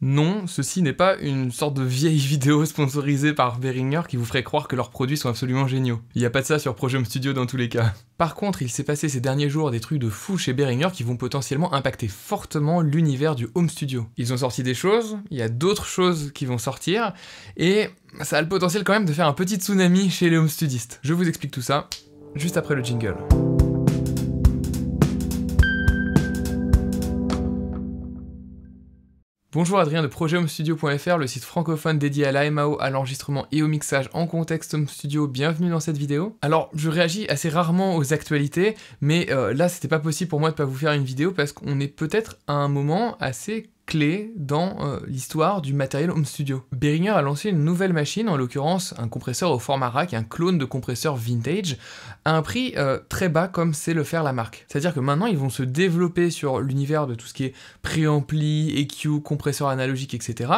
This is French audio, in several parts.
Non, ceci n'est pas une sorte de vieille vidéo sponsorisée par Behringer qui vous ferait croire que leurs produits sont absolument géniaux. Il n'y a pas de ça sur Home Studio dans tous les cas. Par contre, il s'est passé ces derniers jours des trucs de fou chez Behringer qui vont potentiellement impacter fortement l'univers du home studio. Ils ont sorti des choses, il y a d'autres choses qui vont sortir, et ça a le potentiel quand même de faire un petit tsunami chez les home studistes. Je vous explique tout ça juste après le jingle. Bonjour Adrien de ProjetHomestudio.fr, le site francophone dédié à l'AMAO, à l'enregistrement et au mixage en contexte Home Studio. Bienvenue dans cette vidéo. Alors, je réagis assez rarement aux actualités, mais euh, là, c'était pas possible pour moi de pas vous faire une vidéo parce qu'on est peut-être à un moment assez clé dans euh, l'histoire du matériel home studio. Behringer a lancé une nouvelle machine, en l'occurrence un compresseur au format rack, un clone de compresseur vintage, à un prix euh, très bas comme c'est le faire la marque. C'est-à-dire que maintenant ils vont se développer sur l'univers de tout ce qui est préampli, EQ, compresseur analogique, etc.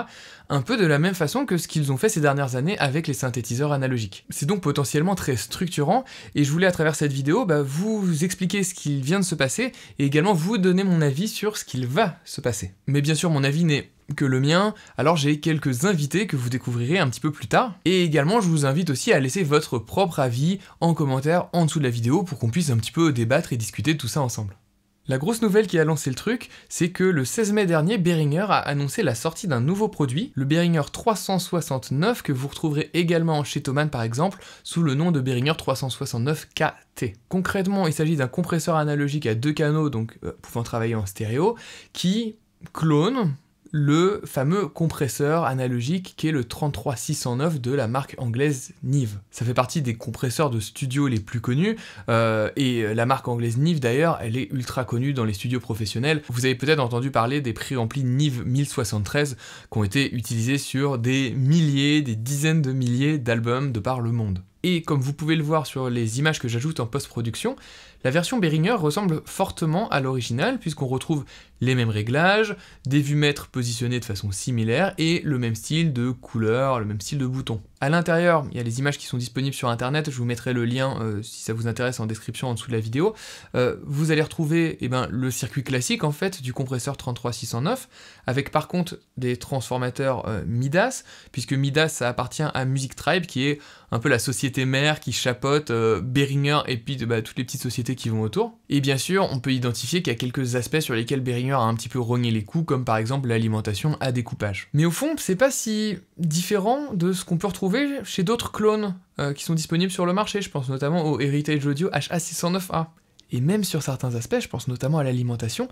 Un peu de la même façon que ce qu'ils ont fait ces dernières années avec les synthétiseurs analogiques. C'est donc potentiellement très structurant et je voulais à travers cette vidéo bah, vous expliquer ce qu'il vient de se passer et également vous donner mon avis sur ce qu'il va se passer. Mais bien sûr, mon avis n'est que le mien, alors j'ai quelques invités que vous découvrirez un petit peu plus tard. Et également, je vous invite aussi à laisser votre propre avis en commentaire en dessous de la vidéo pour qu'on puisse un petit peu débattre et discuter de tout ça ensemble. La grosse nouvelle qui a lancé le truc, c'est que le 16 mai dernier, Behringer a annoncé la sortie d'un nouveau produit, le Behringer 369, que vous retrouverez également chez Thomann par exemple, sous le nom de Behringer 369KT. Concrètement, il s'agit d'un compresseur analogique à deux canaux, donc euh, pouvant travailler en stéréo, qui clone le fameux compresseur analogique qui est le 33609 de la marque anglaise Nive. Ça fait partie des compresseurs de studio les plus connus, euh, et la marque anglaise Nive d'ailleurs, elle est ultra connue dans les studios professionnels. Vous avez peut-être entendu parler des préamplis Nive 1073 qui ont été utilisés sur des milliers, des dizaines de milliers d'albums de par le monde. Et comme vous pouvez le voir sur les images que j'ajoute en post-production, la version Behringer ressemble fortement à l'original puisqu'on retrouve les mêmes réglages, des vues mètres positionnées de façon similaire et le même style de couleur, le même style de bouton. À l'intérieur, il y a les images qui sont disponibles sur internet, je vous mettrai le lien euh, si ça vous intéresse en description en dessous de la vidéo. Euh, vous allez retrouver eh ben, le circuit classique en fait du compresseur 33609 avec par contre des transformateurs euh, Midas puisque Midas ça appartient à Music Tribe qui est un peu la société mère qui chapote Behringer et puis bah, toutes les petites sociétés qui vont autour. Et bien sûr, on peut identifier qu'il y a quelques aspects sur lesquels Beringer a un petit peu rogné les coups, comme par exemple l'alimentation à découpage. Mais au fond, c'est pas si différent de ce qu'on peut retrouver chez d'autres clones euh, qui sont disponibles sur le marché. Je pense notamment au Heritage Audio HA609A. Et même sur certains aspects, je pense notamment à l'alimentation,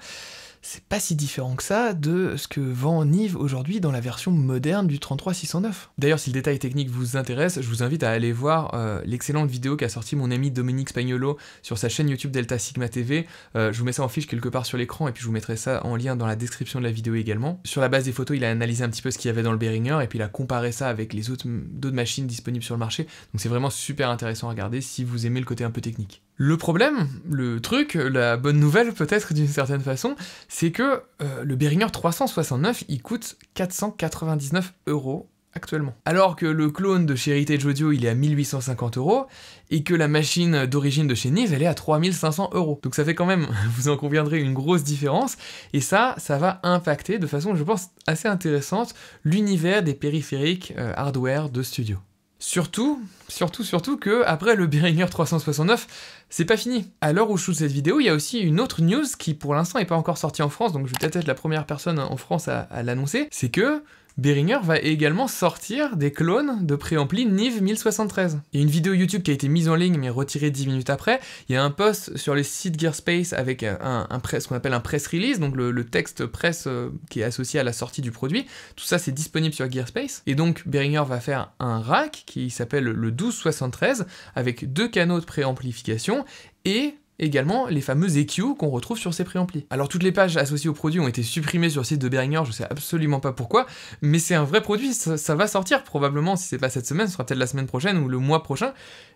c'est pas si différent que ça de ce que vend Nive aujourd'hui dans la version moderne du 33609. D'ailleurs, si le détail technique vous intéresse, je vous invite à aller voir euh, l'excellente vidéo qu'a sortie mon ami Dominique Spagnolo sur sa chaîne YouTube Delta Sigma TV. Euh, je vous mets ça en fiche quelque part sur l'écran et puis je vous mettrai ça en lien dans la description de la vidéo également. Sur la base des photos, il a analysé un petit peu ce qu'il y avait dans le Behringer et puis il a comparé ça avec les autres, d'autres machines disponibles sur le marché. Donc c'est vraiment super intéressant à regarder si vous aimez le côté un peu technique. Le problème, le truc, la bonne nouvelle peut-être d'une certaine façon, c'est que euh, le Behringer 369, il coûte 499 euros actuellement. Alors que le clone de chez Heritage Audio, il est à 1850 euros, et que la machine d'origine de chez Nive, elle est à 3500 euros. Donc ça fait quand même, vous en conviendrez, une grosse différence, et ça, ça va impacter de façon, je pense, assez intéressante l'univers des périphériques euh, hardware de studio. Surtout, surtout, surtout que après le Behringer 369, c'est pas fini. À l'heure où je shoote cette vidéo, il y a aussi une autre news qui pour l'instant n'est pas encore sortie en France, donc je vais peut-être être la première personne en France à l'annoncer, c'est que Behringer va également sortir des clones de préampli NIV 1073. Il y a une vidéo YouTube qui a été mise en ligne mais retirée 10 minutes après. Il y a un post sur le site Gearspace avec un, ce qu'on appelle un press release, donc le, texte presse euh, qui est associé à la sortie du produit. Tout ça, c'est disponible sur Gearspace. Et donc, Behringer va faire un rack qui s'appelle le 1273 avec deux canaux de préamplification et également les fameux EQ qu'on retrouve sur ces préamplis. Alors toutes les pages associées au produit ont été supprimées sur le site de Behringer, je sais absolument pas pourquoi, mais c'est un vrai produit, ça, va sortir probablement, si c'est pas cette semaine, ce sera peut-être la semaine prochaine ou le mois prochain,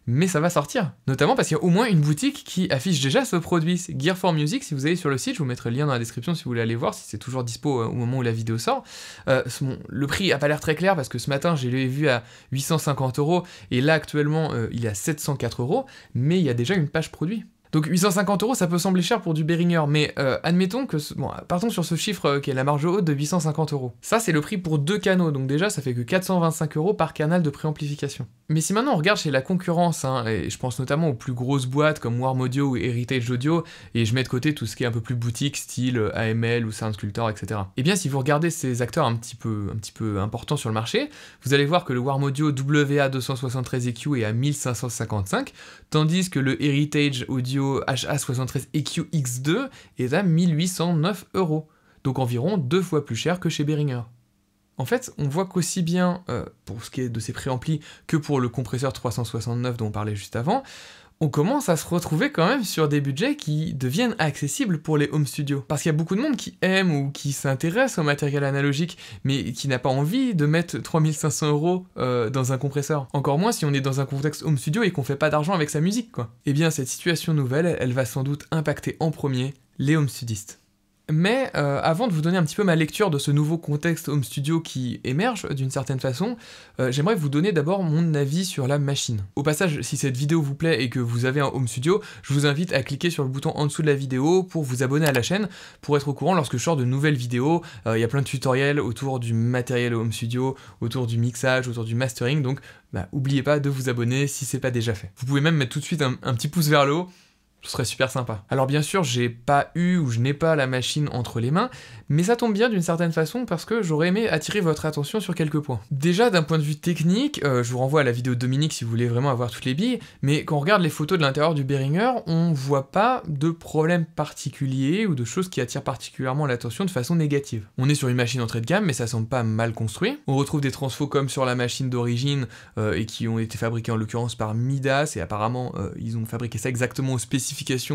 mais ça va sortir. Notamment parce qu'il y a au moins une boutique qui affiche déjà ce produit, c'est Gear 4 Music, si vous allez sur le site, je vous mettrai le lien dans la description si vous voulez aller voir, si c'est toujours dispo euh, au moment où la vidéo sort. Euh, le prix a pas l'air très clair parce que ce matin j'ai vu à 850 euros et là actuellement euh, il est à 704 euros, mais il y a déjà une page produit. Donc 850 euros, ça peut sembler cher pour du Beringer, mais euh, admettons que... Bon, partons sur ce chiffre euh, qui est la marge haute de 850 euros. Ça, c'est le prix pour deux canaux, donc déjà, ça fait que 425 euros par canal de préamplification. Mais si maintenant on regarde chez la concurrence, hein, et je pense notamment aux plus grosses boîtes comme Warm Audio ou Heritage Audio, et je mets de côté tout ce qui est un peu plus boutique, style euh, AML ou Soundsculptor, etc. Et eh bien, si vous regardez ces acteurs un petit peu, un petit peu importants sur le marché, vous allez voir que le Warm Audio WA273EQ e est à 1555, tandis que le Heritage Audio HA73 EQX2 est à 1809 euros, donc environ deux fois plus cher que chez Behringer. En fait, on voit qu'aussi bien euh, pour ce qui est de ces préamplis que pour le compresseur 369 dont on parlait juste avant, on commence à se retrouver quand même sur des budgets qui deviennent accessibles pour les home studios. Parce qu'il y a beaucoup de monde qui aime ou qui s'intéresse au matériel analogique, mais qui n'a pas envie de mettre 3500 euros euh, dans un compresseur. Encore moins si on est dans un contexte home studio et qu'on fait pas d'argent avec sa musique, quoi. Eh bien, cette situation nouvelle, elle va sans doute impacter en premier les home studistes. Mais euh, avant de vous donner un petit peu ma lecture de ce nouveau contexte Home Studio qui émerge d'une certaine façon, euh, j'aimerais vous donner d'abord mon avis sur la machine. Au passage, si cette vidéo vous plaît et que vous avez un Home Studio, je vous invite à cliquer sur le bouton en dessous de la vidéo pour vous abonner à la chaîne, pour être au courant lorsque je sors de nouvelles vidéos. Il euh, y a plein de tutoriels autour du matériel Home Studio, autour du mixage, autour du mastering, donc n'oubliez bah, pas de vous abonner si c'est pas déjà fait. Vous pouvez même mettre tout de suite un petit pouce vers le haut ce serait super sympa. Alors bien sûr, j'ai pas eu ou je n'ai pas la machine entre les mains, mais ça tombe bien d'une certaine façon parce que j'aurais aimé attirer votre attention sur quelques points. Déjà d'un point de vue technique, euh, je vous renvoie à la vidéo de Dominique si vous voulez vraiment avoir toutes les billes, mais quand on regarde les photos de l'intérieur du Behringer, on voit pas de problème particulier ou de choses qui attirent particulièrement l'attention de façon négative. On est sur une machine entrée de gamme, mais ça semble pas mal construit. On retrouve des transfos comme sur la machine d'origine euh, et qui ont été fabriqués en l'occurrence par Midas et apparemment euh, ils ont fabriqué ça exactement au spécifique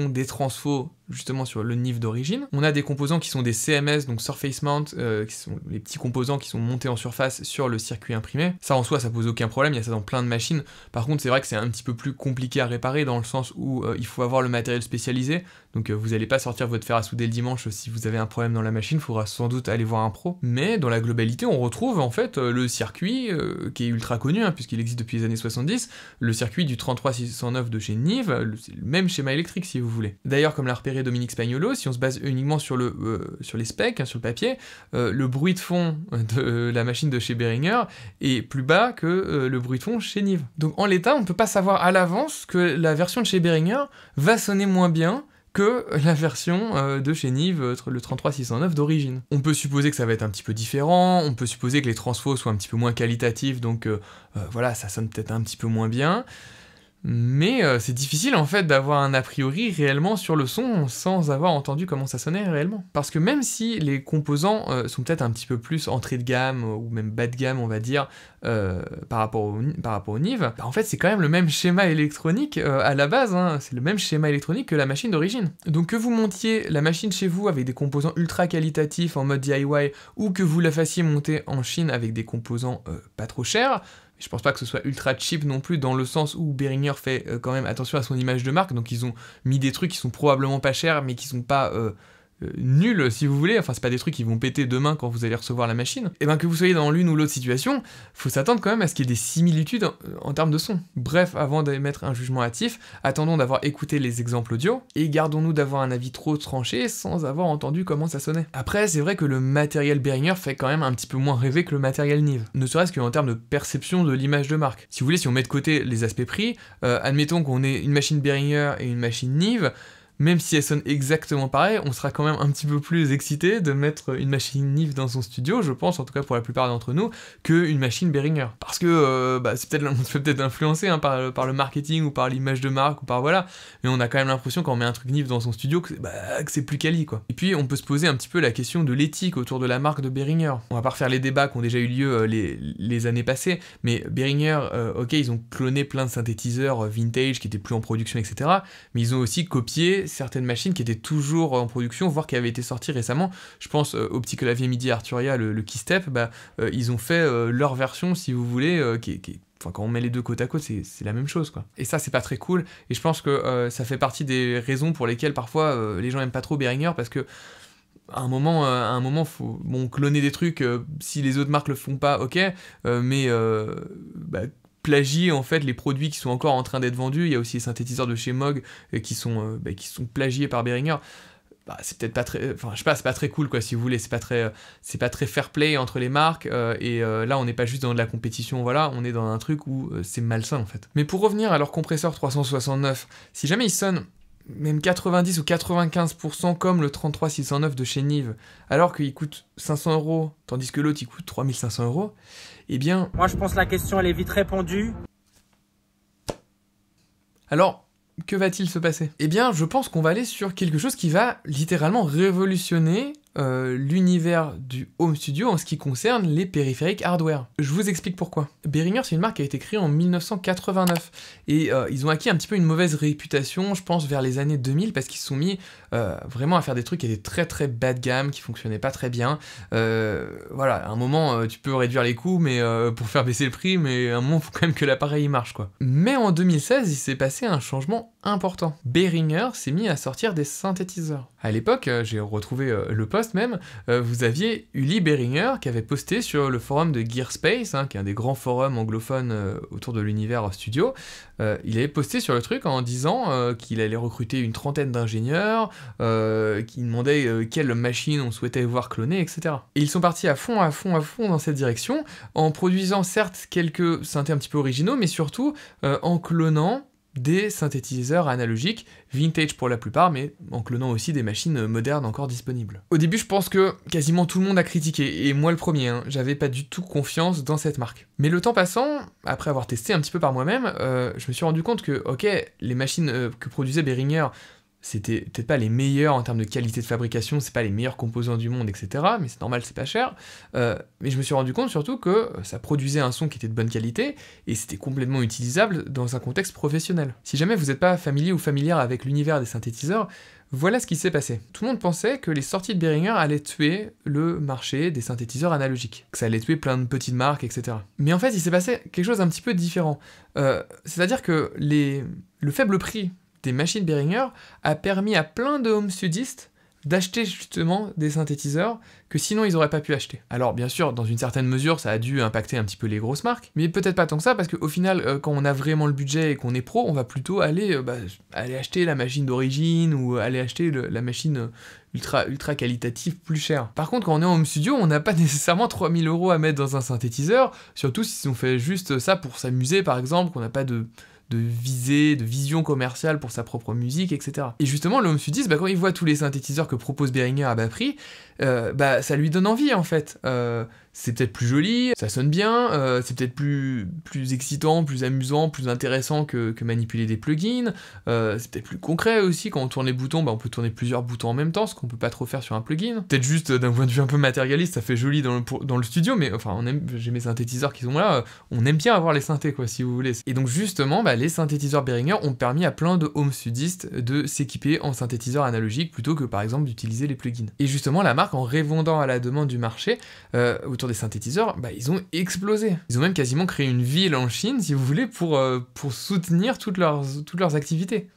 des transfos justement sur le NIF d'origine. On a des composants qui sont des CMS, donc Surface Mount, euh, qui sont les petits composants qui sont montés en surface sur le circuit imprimé. Ça en soi, ça pose aucun problème, il y a ça dans plein de machines. Par contre, c'est vrai que c'est un petit peu plus compliqué à réparer dans le sens où euh, il faut avoir le matériel spécialisé. Donc euh, vous n'allez pas sortir votre fer à souder le dimanche euh, si vous avez un problème dans la machine, il faudra sans doute aller voir un pro. Mais dans la globalité, on retrouve en fait euh, le circuit qui est ultra connu, hein, puisqu'il existe depuis les années 70, le circuit du 33609 de chez Nive, le même schéma électrique si vous voulez. D'ailleurs, comme l'a repéré Dominique Spagnolo, si on se base uniquement sur, le, sur les specs, hein, sur le papier, le bruit de fond de la machine de chez Behringer est plus bas que le bruit de fond chez Nive. Donc en l'état, on ne peut pas savoir à l'avance que la version de chez Behringer va sonner moins bien que la version euh, de chez Nive, euh, le 33609 d'origine. On peut supposer que ça va être un petit peu différent, on peut supposer que les transfos soient un petit peu moins qualitatifs, donc euh, voilà, ça sonne peut-être un petit peu moins bien. Mais euh, c'est difficile en fait d'avoir un a priori réellement sur le son sans avoir entendu comment ça sonnait réellement. Parce que même si les composants euh, sont peut-être un petit peu plus entrée de gamme ou même bas de gamme on va dire euh, par, rapport au, par bah, en fait c'est quand même le même schéma électronique à la base, hein. c'est le même schéma électronique que la machine d'origine. Donc que vous montiez la machine chez vous avec des composants ultra qualitatifs en mode DIY ou que vous la fassiez monter en Chine avec des composants pas trop chers, je pense pas que ce soit ultra cheap non plus dans le sens où Beringer fait euh, quand même attention à son image de marque. Donc ils ont mis des trucs qui sont probablement pas chers mais qui sont pas euh, euh, nul si vous voulez, enfin c'est pas des trucs qui vont péter demain quand vous allez recevoir la machine, et eh bien que vous soyez dans l'une ou l'autre situation, faut s'attendre quand même à ce qu'il y ait des similitudes en, termes de son. Bref, avant d'émettre un jugement hâtif, attendons d'avoir écouté les exemples audio, et gardons-nous d'avoir un avis trop tranché sans avoir entendu comment ça sonnait. Après, c'est vrai que le matériel Behringer fait quand même un petit peu moins rêver que le matériel Nive, ne serait-ce qu'en termes de perception de l'image de marque. Si vous voulez, si on met de côté les aspects prix, euh, admettons qu'on ait une machine Behringer et une machine Nive, même si elle sonne exactement pareil, on sera quand même un petit peu plus excité de mettre une machine NIF dans son studio, je pense, en tout cas pour la plupart d'entre nous, qu'une machine Behringer. Parce que euh, bah, c'est peut-être, on se fait peut-être influencer hein, par, le marketing ou par l'image de marque ou par voilà, mais on a quand même l'impression quand on met un truc NIF dans son studio que, c'est bah, plus quali quoi. Et puis on peut se poser un petit peu la question de l'éthique autour de la marque de Behringer. On va pas refaire les débats qui ont déjà eu lieu euh, les, années passées, mais Behringer, euh, ok, ils ont cloné plein de synthétiseurs vintage qui étaient plus en production, etc., mais ils ont aussi copié certaines machines qui étaient toujours en production, voire qui avaient été sorties récemment. Je pense euh, au petit clavier MIDI Arturia, le, Keystep, bah, euh, ils ont fait euh, leur version, si vous voulez, qui, quand on met les deux côte à côte, c'est la même chose, quoi. Et ça, c'est pas très cool. Et je pense que ça fait partie des raisons pour lesquelles parfois les gens aiment pas trop Behringer parce que à un moment, un moment, faut bon cloner des trucs. si les autres marques le font pas, ok. mais bah, plagie en fait les produits qui sont encore en train d'être vendus. Il y a aussi les synthétiseurs de chez Moog euh, qui sont, euh, bah, qui sont plagiés par Behringer. Bah, c'est peut-être pas très euh, enfin je sais pas c'est pas très cool quoi si vous voulez c'est pas très c'est pas très fair play entre les marques et là on n'est pas juste dans de la compétition voilà on est dans un truc où c'est malsain en fait mais pour revenir à leur compresseur 369 si jamais il sonne même 90 ou 95% comme le 33609 de chez Nive, alors qu'il coûte 500 euros, tandis que l'autre il coûte 3500 euros, eh bien... Moi je pense la question elle est vite répondue. Alors, que va-t-il se passer Eh bien, je pense qu'on va aller sur quelque chose qui va littéralement révolutionner euh, l'univers du home studio en ce qui concerne les périphériques hardware. Je vous explique pourquoi. Behringer, c'est une marque qui a été créée en 1989 et euh, ils ont acquis un petit peu une mauvaise réputation, je pense, vers les années 2000 parce qu'ils se sont mis euh, vraiment à faire des trucs qui étaient très très bas de gamme, qui fonctionnaient pas très bien. voilà, à un moment, tu peux réduire les coûts mais pour faire baisser le prix, mais à un moment, il faut quand même que l'appareil marche quoi. Mais en 2016, il s'est passé un changement important. Behringer s'est mis à sortir des synthétiseurs. À l'époque, j'ai retrouvé le poste même, euh, vous aviez Uli Beringer qui avait posté sur le forum de Gearspace, hein, qui est un des grands forums anglophones euh, autour de l'univers studio, euh, il avait posté sur le truc en disant qu'il allait recruter une trentaine d'ingénieurs, qu'il demandait quelle machine on souhaitait voir cloner, etc. Et ils sont partis à fond, à fond, à fond dans cette direction, en produisant certes quelques synthés un petit peu originaux, mais surtout en clonant des synthétiseurs analogiques, vintage pour la plupart, mais en clonant aussi des machines modernes encore disponibles. Au début, je pense que quasiment tout le monde a critiqué, et moi le premier, hein. j'avais pas du tout confiance dans cette marque. Mais le temps passant, après avoir testé un petit peu par moi-même, euh, je me suis rendu compte que, ok, les machines euh, que produisait Behringer c'était peut-être pas les meilleurs en termes de qualité de fabrication, c'est pas les meilleurs composants du monde, etc. Mais c'est normal, c'est pas cher. Euh, mais je me suis rendu compte surtout que euh, ça produisait un son qui était de bonne qualité et c'était complètement utilisable dans un contexte professionnel. Si jamais vous n'êtes pas familier ou familière avec l'univers des synthétiseurs, voilà ce qui s'est passé. Tout le monde pensait que les sorties de Behringer allaient tuer le marché des synthétiseurs analogiques, que ça allait tuer plein de petites marques, etc. Mais en fait, il s'est passé quelque chose d'un petit peu différent. Euh, c'est-à-dire que les... le faible prix des machines Behringer a permis à plein de home studistes d'acheter justement des synthétiseurs que sinon ils n'auraient pas pu acheter. Alors bien sûr, dans une certaine mesure, ça a dû impacter un petit peu les grosses marques, mais peut-être pas tant que ça, parce qu'au final, euh, quand on a vraiment le budget et qu'on est pro, on va plutôt aller, euh, bah, aller acheter la machine d'origine ou aller acheter la machine euh, ultra, ultra qualitative plus chère. Par contre, quand on est en home studio, on n'a pas nécessairement 3000 euros à mettre dans un synthétiseur, surtout si on fait juste ça pour s'amuser par exemple, qu'on n'a pas de de visée, de vision commerciale pour sa propre musique, etc. Et justement, l'homme se dit, bah, quand il voit tous les synthétiseurs que propose Behringer à bas prix, euh, bah, ça lui donne envie en fait. Euh, c'est peut-être plus joli, ça sonne bien, euh, c'est peut-être plus, plus excitant, plus amusant, plus intéressant que, manipuler des plugins, euh, c'est peut-être plus concret aussi, quand on tourne les boutons, bah, on peut tourner plusieurs boutons en même temps, ce qu'on peut pas trop faire sur un plugin. Peut-être juste euh, d'un point de vue un peu matérialiste, ça fait joli dans le, dans le studio, mais enfin, j'ai mes synthétiseurs qui sont là, on aime bien avoir les synthés, quoi, si vous voulez. Et donc justement, bah, les synthétiseurs Behringer ont permis à plein de home sudistes de s'équiper en synthétiseurs analogiques plutôt que par exemple d'utiliser les plugins. Et justement, la marque, en répondant à la demande du marché, des synthétiseurs, bah, ils ont explosé. Ils ont même quasiment créé une ville en Chine, si vous voulez, pour, euh, pour soutenir toutes leurs, toutes leurs activités.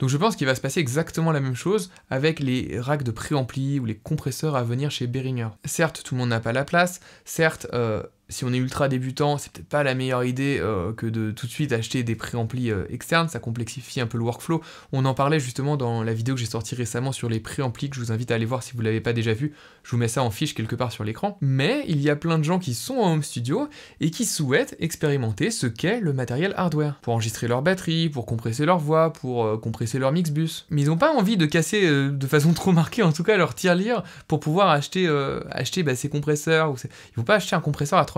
Donc je pense qu'il va se passer exactement la même chose avec les racks de préampli ou les compresseurs à venir chez Behringer. Certes, tout le monde n'a pas la place, certes, euh, si on est ultra débutant, c'est peut-être pas la meilleure idée euh, que de tout de suite acheter des préamplis euh, externes, ça complexifie un peu le workflow. On en parlait justement dans la vidéo que j'ai sortie récemment sur les préamplis, que je vous invite à aller voir si vous l'avez pas déjà vu, je vous mets ça en fiche quelque part sur l'écran. Mais il y a plein de gens qui sont en home studio et qui souhaitent expérimenter ce qu'est le matériel hardware, pour enregistrer leur batterie, pour compresser leur voix, pour euh, compresser leur mixbus. Mais ils n'ont pas envie de casser de façon trop marquée, en tout cas leur tirelire, pour pouvoir acheter, acheter bah, ces compresseurs. Ou ne Ils vont pas acheter un compresseur à 30%.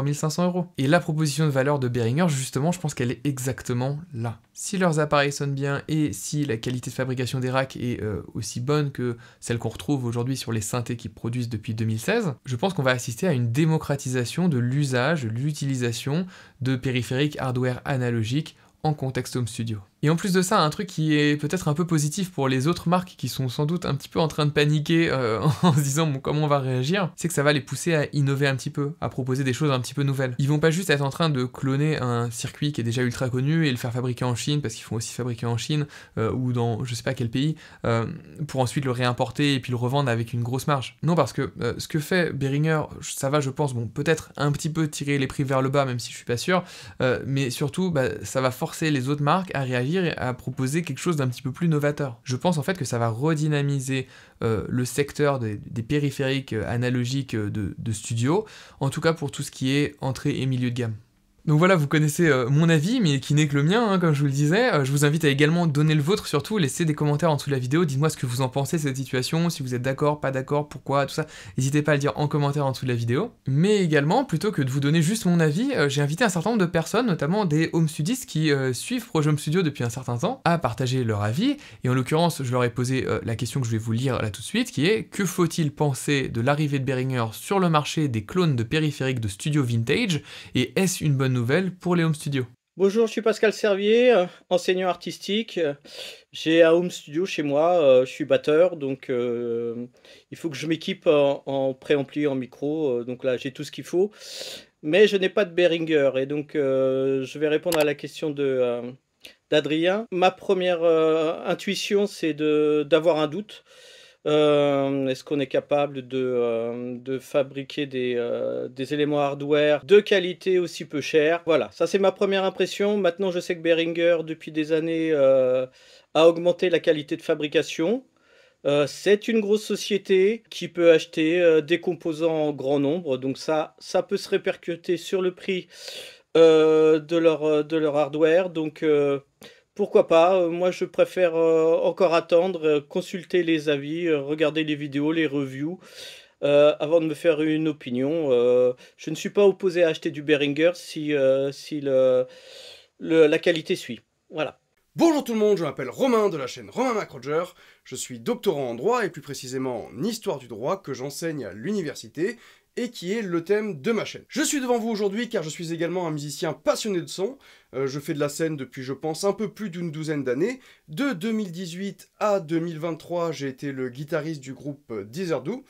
Et la proposition de valeur de Behringer, justement, je pense qu'elle est exactement là. Si leurs appareils sonnent bien et si la qualité de fabrication des racks est euh, aussi bonne que celle qu'on retrouve aujourd'hui sur les synthés qui produisent depuis 2016, je pense qu'on va assister à une démocratisation de l'usage, l'utilisation de périphériques hardware analogiques en contexte home studio. Et en plus de ça, un truc qui est peut-être un peu positif pour les autres marques qui sont sans doute un petit peu en train de paniquer euh, en se disant bon, comment on va réagir, c'est que ça va les pousser à innover un petit peu, à proposer des choses un petit peu nouvelles. Ils vont pas juste être en train de cloner un circuit qui est déjà ultra connu et le faire fabriquer en Chine parce qu'ils font aussi fabriquer en Chine euh, ou dans je sais pas quel pays euh, pour ensuite le réimporter et puis le revendre avec une grosse marge. Non, parce que ce que fait Behringer, ça va, je pense, bon, peut-être un petit peu tirer les prix vers le bas, même si je suis pas sûr, mais surtout, bah, ça va forcer les autres marques à réagir à proposer quelque chose d'un petit peu plus novateur. Je pense en fait que ça va redynamiser euh, le secteur des, périphériques euh, analogiques euh, de, de studio, en tout cas pour tout ce qui est entrée et milieu de gamme. Donc voilà, vous connaissez euh, mon avis, mais qui n'est que le mien, hein, comme je vous le disais. Euh, je vous invite à également donner le vôtre, surtout laissez des commentaires en dessous de la vidéo, dites-moi ce que vous en pensez de cette situation, si vous êtes d'accord, pas d'accord, pourquoi, tout ça. N'hésitez pas à le dire en commentaire en dessous de la vidéo. Mais également, plutôt que de vous donner juste mon avis, euh, j'ai invité un certain nombre de personnes, notamment des home studistes qui suivent Pro Home Studio depuis un certain temps, à partager leur avis. Et en l'occurrence, je leur ai posé la question que je vais vous lire là tout de suite, qui est que faut-il penser de l'arrivée de Behringer sur le marché des clones de périphériques de studio vintage et est-ce une bonne pour les home studios. Bonjour, je suis Pascal Servier, euh, enseignant artistique. J'ai un home studio chez moi, euh, je suis batteur, donc euh, il faut que je m'équipe en, préampli, en micro, donc là j'ai tout ce qu'il faut. Mais je n'ai pas de Behringer, et donc je vais répondre à la question de, d'Adrien. Ma première intuition, c'est d'avoir un doute. Euh, est-ce qu'on est capable de, euh, fabriquer euh, des, éléments hardware de qualité aussi peu cher Voilà, ça c'est ma première impression. Maintenant, je sais que Behringer, depuis des années, a augmenté la qualité de fabrication. c'est une grosse société qui peut acheter des composants en grand nombre, donc ça, ça peut se répercuter sur le prix de, leur, de leur hardware. Donc pourquoi pas euh, Moi, je préfère euh, encore attendre, euh, consulter les avis, regarder les vidéos, les reviews. avant de me faire une opinion, je ne suis pas opposé à acheter du Behringer si, la qualité suit. Voilà. Bonjour tout le monde, je m'appelle Romain de la chaîne Romain Macroger. Je suis doctorant en droit et plus précisément en histoire du droit que j'enseigne à l'université et qui est le thème de ma chaîne. Je suis devant vous aujourd'hui car je suis également un musicien passionné de son, euh, je fais de la scène depuis je pense un peu plus d'une douzaine d'années, de 2018 à 2023 j'ai été le guitariste du groupe euh, Deezerdoo,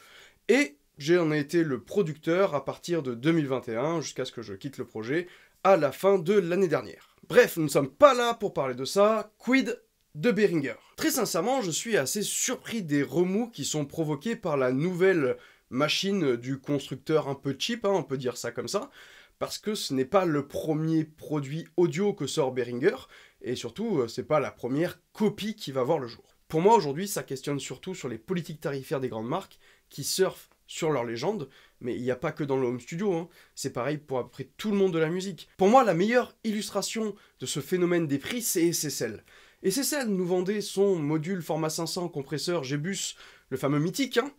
et j'en ai été le producteur à partir de 2021 jusqu'à ce que je quitte le projet à la fin de l'année dernière. Bref, nous ne sommes pas là pour parler de ça, quid de Behringer Très sincèrement, je suis assez surpris des remous qui sont provoqués par la nouvelle machine du constructeur un peu cheap, hein, on peut dire ça comme ça, parce que ce n'est pas le premier produit audio que sort Behringer, et surtout, n'est euh, pas la première copie qui va voir le jour. Pour moi, aujourd'hui, ça questionne surtout sur les politiques tarifaires des grandes marques qui surfent sur leur légende, mais il n'y a pas que dans le home studio, hein. c'est pareil pour près tout le monde de la musique. Pour moi, la meilleure illustration de ce phénomène des prix, c'est SSL. SSL nous vendait son module format 500 compresseur Gbus, le fameux mythique, hein,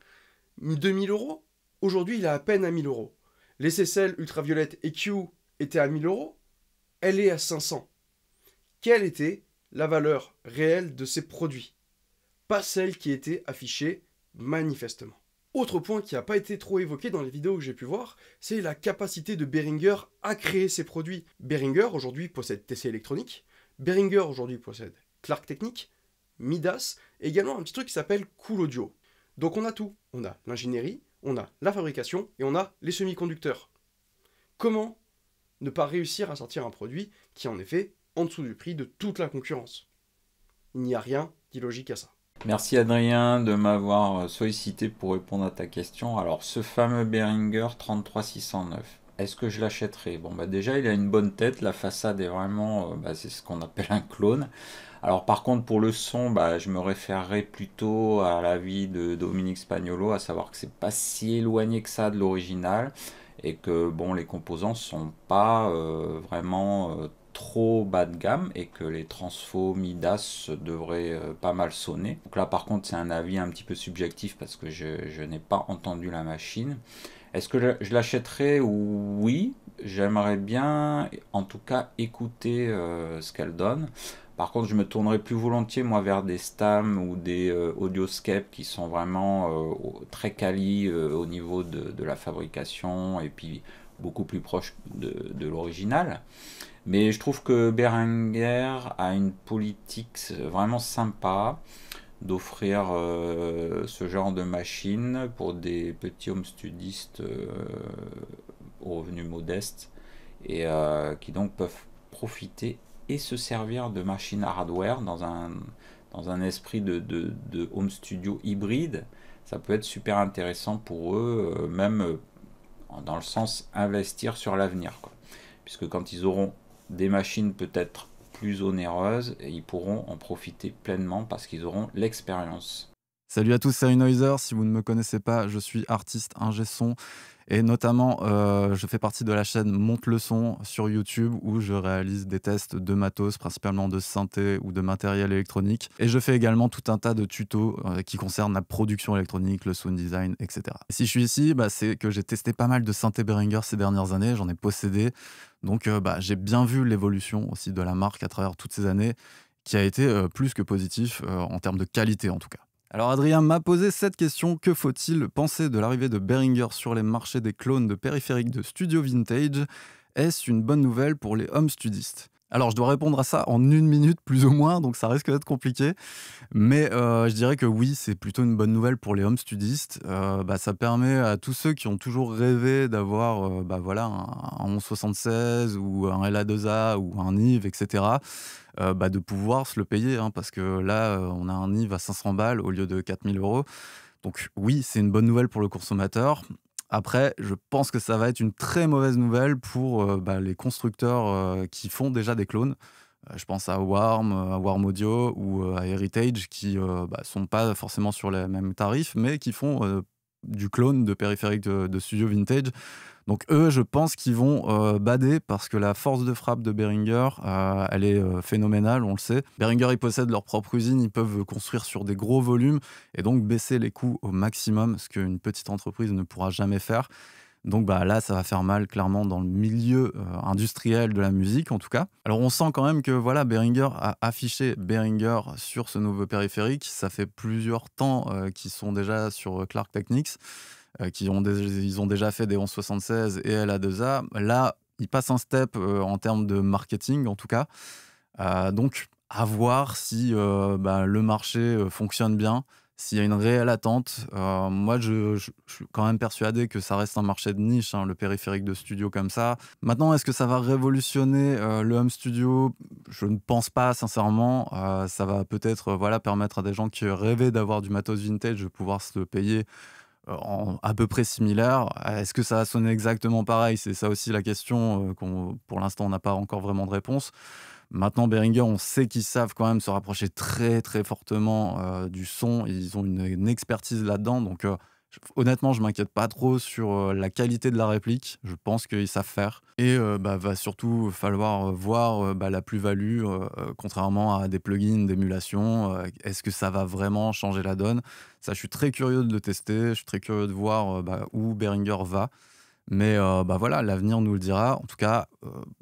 2000 euros. Aujourd'hui, il est à peine à 1000 euros. Les ultraviolette et EQ étaient à 1000 euros. Elle est à 500. Quelle était la valeur réelle de ces produits Pas celle qui était affichée manifestement. Autre point qui n'a pas été trop évoqué dans les vidéos que j'ai pu voir, c'est la capacité de Behringer à créer ses produits. Behringer aujourd'hui possède TC Electronics, Behringer aujourd'hui possède Clark Technique, Midas, et également un petit truc qui s'appelle Cool Audio. Donc on a tout. On a l'ingénierie, on a la fabrication et on a les semi-conducteurs. Comment ne pas réussir à sortir un produit qui est en effet en dessous du prix de toute la concurrence Il n'y a rien d'illogique à ça. Merci Adrien de m'avoir euh, sollicité pour répondre à ta question. Alors ce fameux Behringer 33609, est-ce que je l'achèterai Bon bah déjà il a une bonne tête, la façade est vraiment, euh, bah, c'est ce qu'on appelle un clone. Alors par contre pour le son, bah, je me référerais plutôt à l'avis de Dominique Spagnolo, à savoir que c'est pas si éloigné que ça de l'original et que bon les composants sont pas euh, vraiment euh, trop bas de gamme et que les Transfo Midas devraient euh, pas mal sonner. Donc là par contre c'est un avis un petit peu subjectif parce que je, n'ai pas entendu la machine. Est-ce que je, l'achèterais ou Oui, j'aimerais bien en tout cas écouter ce qu'elle donne. Par contre, je me tournerai plus volontiers moi vers des Stams ou des euh, audioscapes qui sont vraiment euh, très quali euh, au niveau de, la fabrication et puis beaucoup plus proche de, l'original. Mais je trouve que Berenger a une politique vraiment sympa d'offrir ce genre de machine pour des petits home studistes aux revenus modestes et qui donc peuvent profiter et se servir de machines hardware dans un, dans un esprit de, de, home studio hybride, ça peut être super intéressant pour eux, euh, même euh, dans le sens investir sur l'avenir. Puisque quand ils auront des machines peut-être plus onéreuses, ils pourront en profiter pleinement parce qu'ils auront l'expérience. Salut à tous, c'est Noiser. Si vous ne me connaissez pas, je suis artiste ingé son et notamment, euh, je fais partie de la chaîne Monte le son sur YouTube où je réalise des tests de matos, principalement de synthé ou de matériel électronique. Et je fais également tout un tas de tutos euh, qui concernent la production électronique, le sound design, etc. si je suis ici, bah, c'est que j'ai testé pas mal de synthé Behringer ces dernières années, j'en ai possédé. Donc euh, bah, j'ai bien vu l'évolution aussi de la marque à travers toutes ces années qui a été plus que positif en termes de qualité en tout cas. Alors Adrien m'a posé cette question, que faut-il penser de l'arrivée de Behringer sur les marchés des clones de périphériques de studio vintage Est-ce une bonne nouvelle pour les hommes studistes alors, je dois répondre à ça en une minute plus ou moins, donc ça risque d'être compliqué. Mais euh, je dirais que oui, c'est plutôt une bonne nouvelle pour les home studistes. Euh, bah, ça permet à tous ceux qui ont toujours rêvé d'avoir euh, bah, voilà, un, 1176 ou un LA2A ou un IV, etc., bah, de pouvoir se le payer. Hein, parce que là, on a un IV à 500 balles au lieu de 4000 euros. Donc oui, c'est une bonne nouvelle pour le consommateur. Après, je pense que ça va être une très mauvaise nouvelle pour euh, bah, les constructeurs euh, qui font déjà des clones. Euh, je pense à Warm, à Warm Audio ou à Heritage qui ne bah, sont pas forcément sur les mêmes tarifs, mais qui font du clone de périphériques de, de studio vintage. Donc eux, je pense qu'ils vont euh, bader parce que la force de frappe de Beringer, euh, elle est euh, phénoménale, on le sait. Beringer, ils possèdent leur propre usine, ils peuvent construire sur des gros volumes et donc baisser les coûts au maximum, ce qu'une petite entreprise ne pourra jamais faire. Donc bah, là, ça va faire mal clairement dans le milieu industriel de la musique en tout cas. Alors on sent quand même que voilà, Behringer a affiché Behringer sur ce nouveau périphérique. Ça fait plusieurs temps qu'ils sont déjà sur Clark Technics. Euh, qui ont ils ont déjà fait des 1176 et LA2A. Là, ils passent un step euh, en termes de marketing, en tout cas. Euh, donc, à voir si bah, le marché fonctionne bien, s'il y a une réelle attente. moi, je, suis quand même persuadé que ça reste un marché de niche, hein, le périphérique de studio comme ça. Maintenant, est-ce que ça va révolutionner le home studio Je ne pense pas, sincèrement. ça va peut-être voilà, permettre à des gens qui rêvaient d'avoir du matos vintage de pouvoir se le payer à peu près similaire. Est-ce que ça a sonné exactement pareil C'est ça aussi la question euh, qu'on, pour l'instant, on n'a pas encore vraiment de réponse. Maintenant, Beringer, on sait qu'ils savent quand même se rapprocher très très fortement euh, du son. Ils ont une, expertise là-dedans, donc euh, Honnêtement, je m'inquiète pas trop sur euh, la qualité de la réplique. Je pense qu'ils savent faire. Et euh, bah, va surtout falloir euh, voir bah, la plus-value, contrairement à des plugins d'émulation. Est-ce que ça va vraiment changer la donne Ça, je suis très curieux de le tester. Je suis très curieux de voir bah, où Behringer va. Mais bah, voilà, l'avenir nous le dira. En tout cas,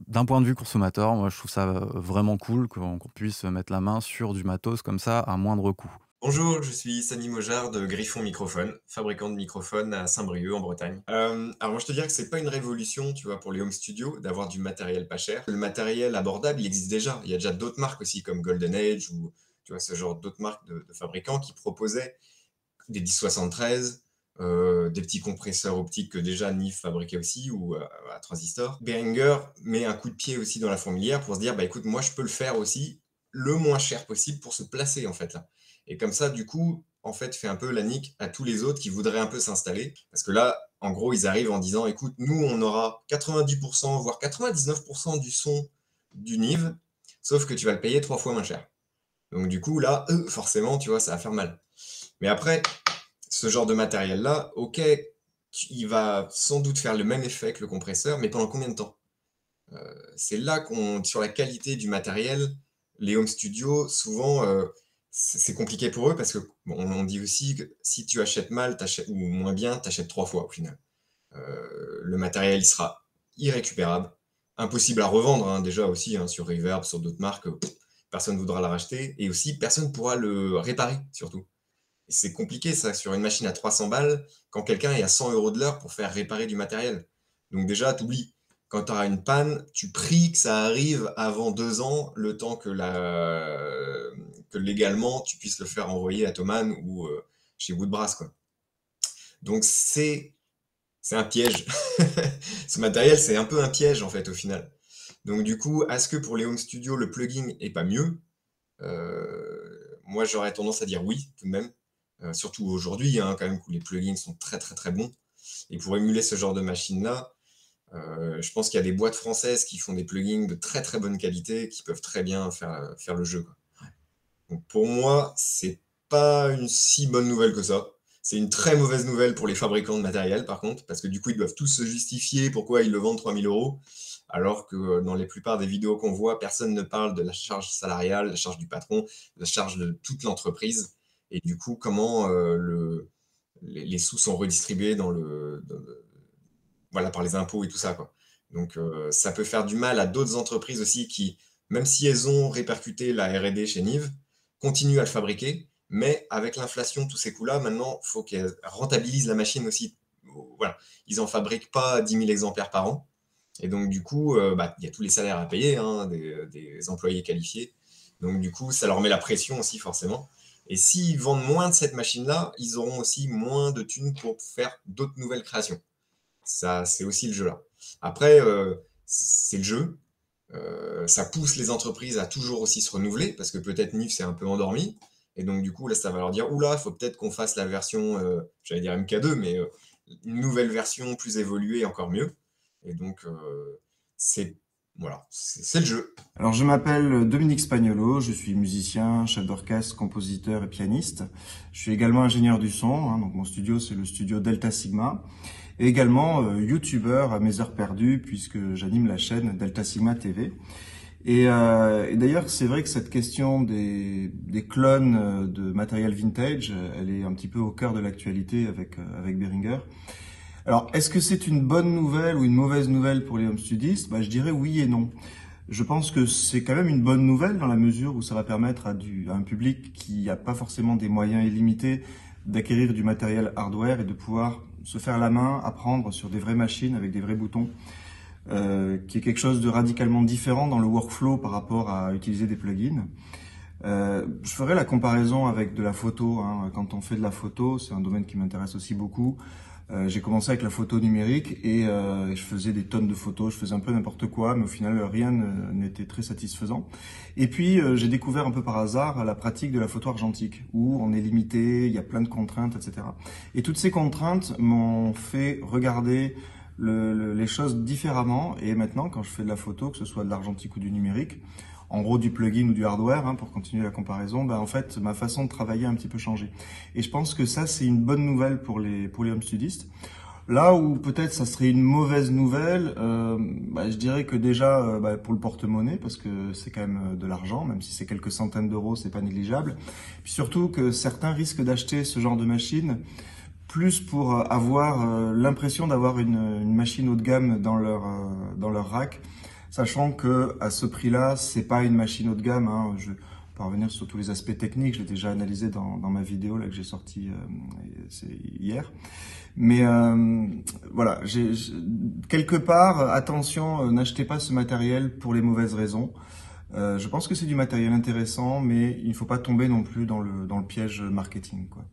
d'un point de vue consommateur, moi, je trouve ça vraiment cool qu'on puisse mettre la main sur du matos comme ça à moindre coût. Bonjour, je suis Samy Mojard de Griffon Microphone, fabricant de microphones à Saint-Brieuc en Bretagne. Euh, alors je te dirais que c'est pas une révolution, tu vois, pour les home studios d'avoir du matériel pas cher. Le matériel abordable, il existe déjà. Il y a déjà d'autres marques aussi comme Golden Age ou tu vois ce genre d'autres marques de, fabricants qui proposaient des 1073, euh, des petits compresseurs optiques que déjà NIF fabriquait aussi ou euh, à, transistor. Behringer met un coup de pied aussi dans la fourmilière pour se dire bah écoute moi je peux le faire aussi le moins cher possible pour se placer en fait là. Et comme ça, du coup, en fait, fait un peu la nique à tous les autres qui voudraient un peu s'installer. Parce que là, en gros, ils arrivent en disant, écoute, nous, on aura 90%, voire 99% du son du NIV, sauf que tu vas le payer trois fois moins cher. Donc du coup, là, euh, forcément, tu vois, ça va faire mal. Mais après, ce genre de matériel-là, ok, il va sans doute faire le même effet que le compresseur, mais pendant combien de temps euh, C'est là qu'on, sur la qualité du matériel, les home studios, souvent, euh, c'est compliqué pour eux parce que on dit aussi que si tu achètes mal achètes, ou moins bien, tu achètes trois fois au final. Euh, le matériel sera irrécupérable, impossible à revendre hein, déjà aussi hein, sur Reverb, sur d'autres marques, personne ne voudra la racheter et aussi personne ne pourra le réparer surtout. C'est compliqué ça sur une machine à 300 balles quand quelqu'un est à 100 euros de l'heure pour faire réparer du matériel. Donc déjà, tu oublies quand tu auras une panne, tu pries que ça arrive avant deux ans, le temps que, légalement tu puisses le faire envoyer à Thoman ou euh, chez Woodbrass. Quoi. Donc c'est un piège. Ce matériel, c'est un peu un piège en fait au final. Donc du coup, est-ce que pour les home studios, le plugin est pas mieux euh, Moi, j'aurais tendance à dire oui tout de même. Euh, surtout aujourd'hui, hein, quand même, où les plugins sont très très très bons. Et pour émuler ce genre de machine-là, euh, je pense qu'il y a des boîtes françaises qui font des plugins de très très bonne qualité qui peuvent très bien faire, faire le jeu. pour moi, c'est pas une si bonne nouvelle que ça. C'est une très mauvaise nouvelle pour les fabricants de matériel, par contre, parce que du coup, ils doivent tous se justifier pourquoi ils le vendent 3000 euros, alors que euh, dans les plupart des vidéos qu'on voit, personne ne parle de la charge salariale, la charge du patron, la charge de toute l'entreprise, et du coup, comment euh, le, les, sous sont redistribués dans le voilà, par les impôts et tout ça. Quoi. Donc, euh, ça peut faire du mal à d'autres entreprises aussi qui, même si elles ont répercuté la RD chez Nive, continuent à le fabriquer. Mais avec l'inflation, tous ces coûts-là, maintenant, il faut qu'elles rentabilisent la machine aussi. Voilà. Ils n'en fabriquent pas 10 000 exemplaires par an. Et donc, du coup, euh, bah, il y a tous les salaires à payer hein, des, des, employés qualifiés. Donc, du coup, ça leur met la pression aussi, forcément. Et s'ils vendent moins de cette machine-là, ils auront aussi moins de thunes pour faire d'autres nouvelles créations. Ça, c'est aussi le jeu là. Après, euh, c'est le jeu. Euh, ça pousse les entreprises à toujours aussi se renouveler parce que peut-être NIF s'est un peu endormi. Et donc, du coup, là, ça va leur dire oula, faut peut-être qu'on fasse la version, euh, j'allais dire MK2, mais une nouvelle version plus évoluée, encore mieux. Et donc, c'est voilà, c'est le jeu. Alors, je m'appelle Dominique Spagnolo, je suis musicien, chef d'orchestre, compositeur et pianiste. Je suis également ingénieur du son, hein, donc mon studio, c'est le studio Delta Sigma et également euh, youtubeur à mes heures perdues puisque j'anime la chaîne Delta Sigma TV. Et, euh, et d'ailleurs, c'est vrai que cette question des, des, clones euh, de matériel vintage, euh, elle est un petit peu au cœur de l'actualité avec, avec Behringer. Alors, est-ce que c'est une bonne nouvelle ou une mauvaise nouvelle pour les home studistes bah, Je dirais oui et non. Je pense que c'est quand même une bonne nouvelle dans la mesure où ça va permettre à, du, à un public qui n'a pas forcément des moyens illimités d'acquérir du matériel hardware et de pouvoir se faire la main, apprendre sur des vraies machines avec des vrais boutons, euh, qui est quelque chose de radicalement différent dans le workflow par rapport à utiliser des plugins. Euh, je ferai la comparaison avec de la photo. Hein. Quand on fait de la photo, c'est un domaine qui m'intéresse aussi beaucoup. Euh, j'ai commencé avec la photo numérique et euh, je faisais des tonnes de photos, je faisais un peu n'importe quoi, mais au final rien n'était très satisfaisant. Et puis euh, j'ai découvert un peu par hasard la pratique de la photo argentique, où on est limité, il y a plein de contraintes, etc. Et toutes ces contraintes m'ont fait regarder le, les choses différemment. Et maintenant, quand je fais de la photo, que ce soit de l'argentique ou du numérique, en gros du plugin ou du hardware, hein, pour continuer la comparaison, bah, en fait, ma façon de travailler a un petit peu changé. Et je pense que ça, c'est une bonne nouvelle pour les, pour les home studistes. Là où peut-être ça serait une mauvaise nouvelle, euh, bah, je dirais que déjà euh, bah, pour le porte-monnaie, parce que c'est quand même euh, de l'argent, même si c'est quelques centaines d'euros, c'est pas négligeable. Puis surtout que certains risquent d'acheter ce genre de machine plus pour avoir l'impression d'avoir une, une, machine haut de gamme dans leur, dans leur rack sachant que à ce prix-là, c'est pas une machine haut de gamme. Hein. Je vais pas revenir sur tous les aspects techniques, je l'ai déjà analysé dans, ma vidéo là que j'ai sortie euh, hier. Mais euh, voilà, j'ai quelque part, attention, euh, n'achetez pas ce matériel pour les mauvaises raisons. je pense que c'est du matériel intéressant, mais il ne faut pas tomber non plus dans le, dans le piège marketing. Quoi.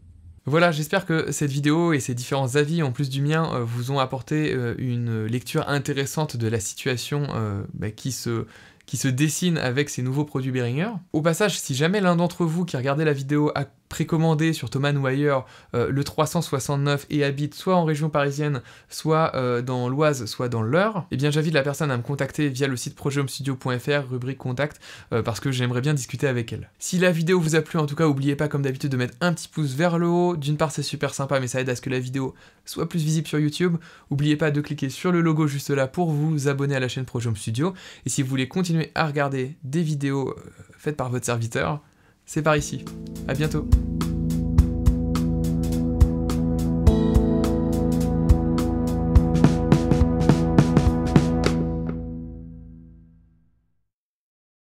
Voilà, j'espère que cette vidéo et ces différents avis, en plus du mien, euh, vous ont apporté euh, une lecture intéressante de la situation euh, bah, qui se qui se dessine avec ces nouveaux produits Behringer. Au passage, si jamais l'un d'entre vous qui regardait la vidéo a précommandé sur Thomas ou ailleurs le 369 et habite soit en région parisienne, soit euh, dans l'Oise, soit dans l'Eure, et eh bien j'invite la personne à me contacter via le site studio.fr rubrique contact, euh, parce que j'aimerais bien discuter avec elle. Si la vidéo vous a plu, en tout cas, n'oubliez pas comme d'habitude de mettre un petit pouce vers le haut. D'une part, c'est super sympa, mais ça aide à ce que la vidéo soit plus visible sur YouTube. N'oubliez pas de cliquer sur le logo juste là pour vous abonner à la chaîne Home Studio. Et si vous voulez continuer à regarder des vidéos euh, faites par votre serviteur, c'est par ici. À bientôt.